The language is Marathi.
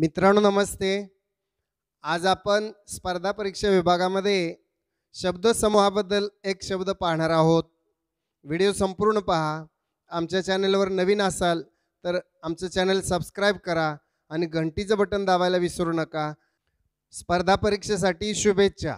मित्रांनो नमस्ते आज आपण स्पर्धा परीक्षा विभागामध्ये शब्दसमूहाबद्दल एक शब्द पाहणार आहोत व्हिडिओ संपूर्ण पहा आमच्या चॅनलवर नवीन असाल तर आमचं चॅनल सबस्क्राईब करा आणि घंटीचं बटन दाबायला विसरू नका स्पर्धा परीक्षेसाठी शुभेच्छा